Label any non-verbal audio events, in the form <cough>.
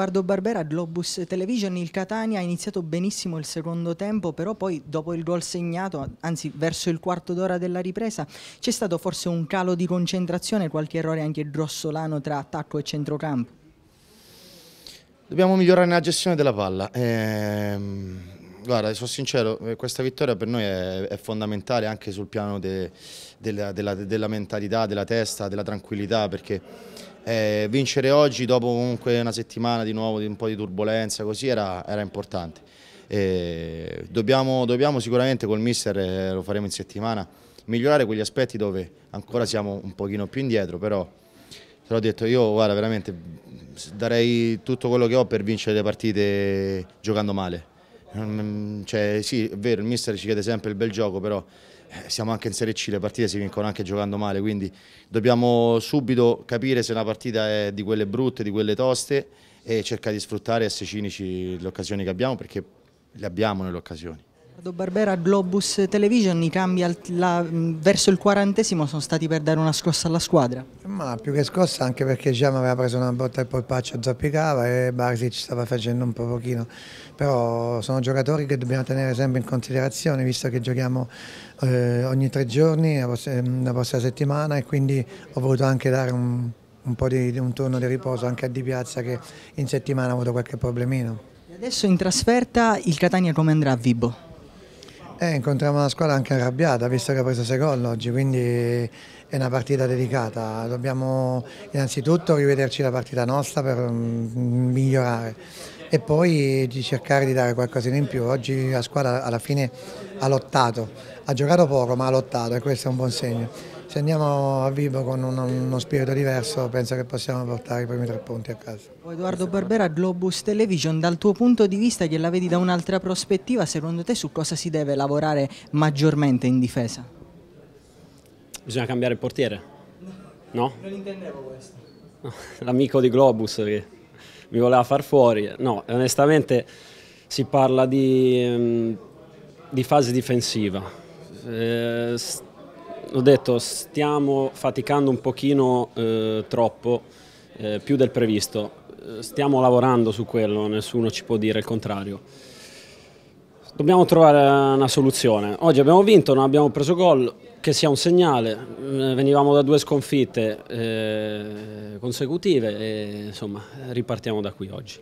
Edoardo Barbera, Globus Television, il Catania ha iniziato benissimo il secondo tempo, però poi dopo il gol segnato, anzi verso il quarto d'ora della ripresa, c'è stato forse un calo di concentrazione, qualche errore anche grossolano tra attacco e centrocampo? Dobbiamo migliorare nella gestione della palla. Ehm, guarda, sono sincero, eh, questa vittoria per noi è, è fondamentale anche sul piano de, della, della, della mentalità, della testa, della tranquillità, perché eh, vincere oggi dopo comunque una settimana di nuovo di un po' di turbolenza così era, era importante. Eh, dobbiamo, dobbiamo, sicuramente col mister, eh, lo faremo in settimana, migliorare quegli aspetti dove ancora siamo un pochino più indietro, però te l'ho detto io, guarda veramente darei tutto quello che ho per vincere le partite giocando male. Mm, cioè, sì, è vero, il mister ci chiede sempre il bel gioco, però eh, siamo anche in Serie C, le partite si vincono anche giocando male, quindi dobbiamo subito capire se una partita è di quelle brutte, di quelle toste e cercare di sfruttare e essere cinici le occasioni che abbiamo perché le abbiamo nelle occasioni. Riccardo Barbera, Globus Television, i cambi al, la, verso il quarantesimo sono stati per dare una scossa alla squadra? Ma più che scossa anche perché Giam aveva preso una botta al polpaccio a Zappicava e Barsic stava facendo un po' pochino, però sono giocatori che dobbiamo tenere sempre in considerazione visto che giochiamo eh, ogni tre giorni, la prossima, ehm, la prossima settimana e quindi ho voluto anche dare un, un po' di un turno di riposo anche a Di Piazza che in settimana ha avuto qualche problemino. Adesso in trasferta il Catania come andrà a Vibo? Eh, incontriamo una squadra anche arrabbiata, visto che ha preso 6 gol oggi, quindi è una partita dedicata. Dobbiamo innanzitutto rivederci la partita nostra per mm, migliorare e poi di cercare di dare qualcosina in più. Oggi la squadra alla fine ha lottato, ha giocato poco ma ha lottato e questo è un buon segno. Se andiamo a vivo con uno, uno spirito diverso penso che possiamo portare i primi tre punti a casa. Edoardo Barbera, Globus Television, dal tuo punto di vista gliela vedi da un'altra prospettiva, secondo te su cosa si deve lavorare maggiormente in difesa? Bisogna cambiare il portiere, no? Non intendevo questo. <laughs> L'amico di Globus che mi voleva far fuori. No, onestamente si parla di, mm, di fase difensiva. Eh, ho detto stiamo faticando un pochino eh, troppo, eh, più del previsto. Eh, stiamo lavorando su quello, nessuno ci può dire il contrario. Dobbiamo trovare una soluzione. Oggi abbiamo vinto, non abbiamo preso gol, che sia un segnale, eh, venivamo da due sconfitte eh, consecutive e insomma ripartiamo da qui oggi.